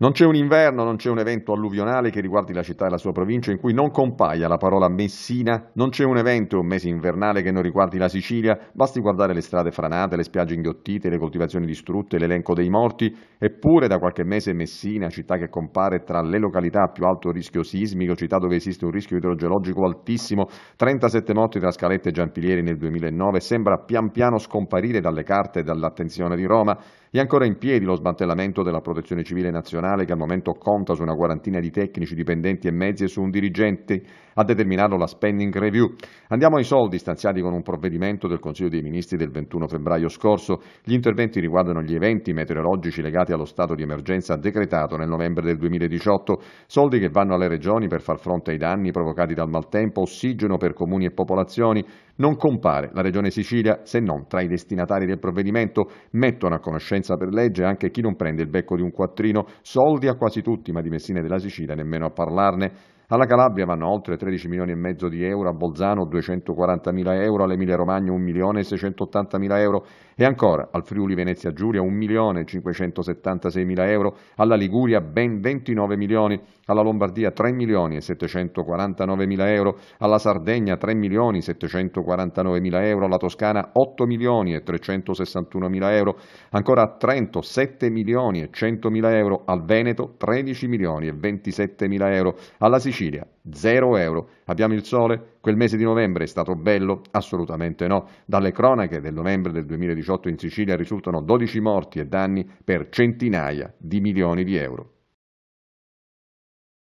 Non c'è un inverno, non c'è un evento alluvionale che riguardi la città e la sua provincia in cui non compaia la parola Messina, non c'è un evento o un mese invernale che non riguardi la Sicilia, basti guardare le strade franate, le spiagge inghiottite, le coltivazioni distrutte, l'elenco dei morti, eppure da qualche mese Messina, città che compare tra le località a più alto rischio sismico, città dove esiste un rischio idrogeologico altissimo, 37 morti tra Scalette e Giampilieri nel 2009, sembra pian piano scomparire dalle carte e dall'attenzione di Roma, è ancora in piedi lo smantellamento della Protezione Civile Nazionale che al momento conta su una quarantina di tecnici, dipendenti e mezzi e su un dirigente. A determinarlo la spending review. Andiamo ai soldi stanziati con un provvedimento del Consiglio dei Ministri del 21 febbraio scorso. Gli interventi riguardano gli eventi meteorologici legati allo stato di emergenza decretato nel novembre del 2018, soldi che vanno alle regioni per far fronte ai danni provocati dal maltempo, ossigeno per comuni e popolazioni, non compare la Regione Sicilia se non tra i destinatari del provvedimento. Mettono a conoscenza per legge anche chi non prende il becco di un quattrino. Soldi a quasi tutti, ma di Messina e della Sicilia nemmeno a parlarne. Alla Calabria vanno oltre 13 milioni e mezzo di euro, a Bolzano 240 mila euro, all'Emilia Romagna 1 milione e 680 mila euro e ancora al Friuli Venezia Giulia 1 milione e 576 mila euro, alla Liguria ben 29 milioni, alla Lombardia 3 milioni e 749 mila euro, alla Sardegna 3 milioni e 749 mila euro, alla Toscana 8 milioni e 361 mila euro, ancora a Trento 7 milioni e 100 mila euro, al Veneto 13 milioni e 27 mila euro, alla Sicilia Sicilia, 0 euro. Abbiamo il sole? Quel mese di novembre è stato bello? Assolutamente no. Dalle cronache del novembre del 2018 in Sicilia risultano 12 morti e danni per centinaia di milioni di euro.